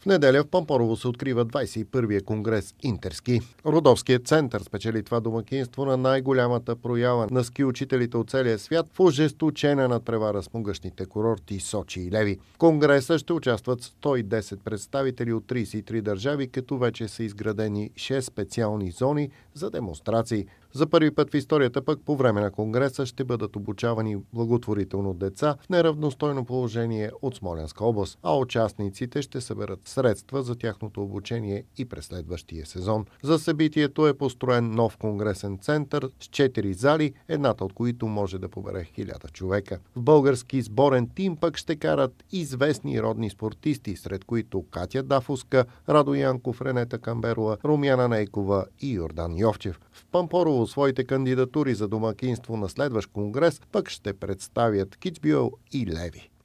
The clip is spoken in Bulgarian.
В неделя в Пампорово се открива 21-я конгрес Интерски. Родовският център спечели това домакинство на най-голямата проява на ски учителите от целия свят в ожесточена надпревара с могъщните курорти Сочи и Леви. В конгреса ще участват 110 представители от 33 държави, като вече са изградени 6 специални зони за демонстрации. За първи път в историята пък по време на Конгреса ще бъдат обучавани благотворително деца в неравностойно положение от Смоленска област, а участниците ще съберат средства за тяхното обучение и през следващия сезон. За събитието е построен нов конгресен център с 4 зали, едната от които може да побере 1000 човека. В български сборен тим пък ще карат известни родни спортисти, сред които Катя Дафуска, Радо Янков, Ренета Камберова, Румяна Нейкова и Йордан Йовчев. В Пампорово своите кандидатури за домакинство на следващ конгрес пък ще представят Кичбио и Леви.